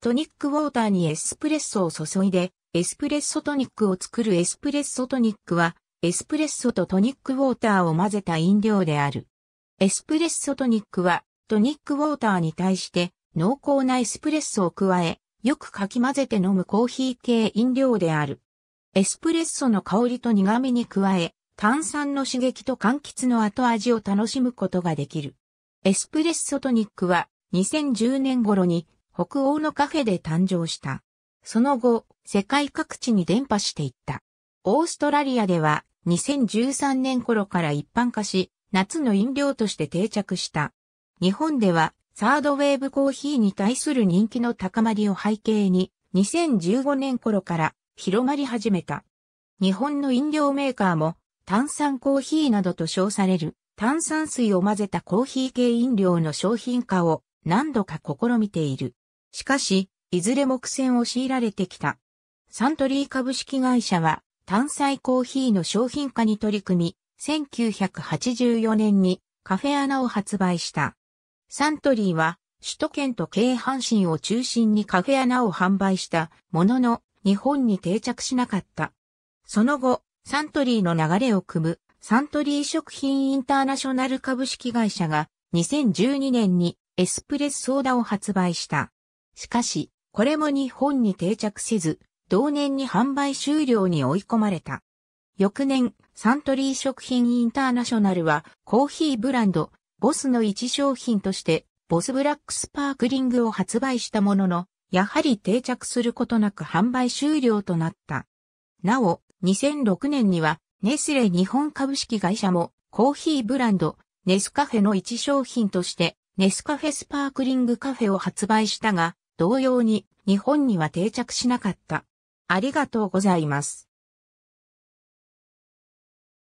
トニックウォーターにエスプレッソを注いで、エスプレッソトニックを作るエスプレッソトニックは、エスプレッソとトニックウォーターを混ぜた飲料である。エスプレッソトニックは、トニックウォーターに対して、濃厚なエスプレッソを加え、よくかき混ぜて飲むコーヒー系飲料である。エスプレッソの香りと苦味に加え、炭酸の刺激と柑橘の後味を楽しむことができる。エスプレッソトニックは2010年頃に北欧のカフェで誕生した。その後、世界各地に伝播していった。オーストラリアでは2013年頃から一般化し、夏の飲料として定着した。日本ではサードウェーブコーヒーに対する人気の高まりを背景に、2015年頃から広まり始めた。日本の飲料メーカーも炭酸コーヒーなどと称される炭酸水を混ぜたコーヒー系飲料の商品化を何度か試みている。しかし、いずれも苦戦を強いられてきた。サントリー株式会社は、炭細コーヒーの商品化に取り組み、1984年にカフェアナを発売した。サントリーは、首都圏と京阪神を中心にカフェアナを販売したものの、日本に定着しなかった。その後、サントリーの流れを組む、サントリー食品インターナショナル株式会社が、2012年にエスプレッソーダを発売した。しかし、これも日本に定着せず、同年に販売終了に追い込まれた。翌年、サントリー食品インターナショナルは、コーヒーブランド、ボスの一商品として、ボスブラックスパークリングを発売したものの、やはり定着することなく販売終了となった。なお、2006年には、ネスレ日本株式会社も、コーヒーブランド、ネスカフェの一商品として、ネスカフェスパークリングカフェを発売したが、同様に日本には定着しなかった。ありがとうございます。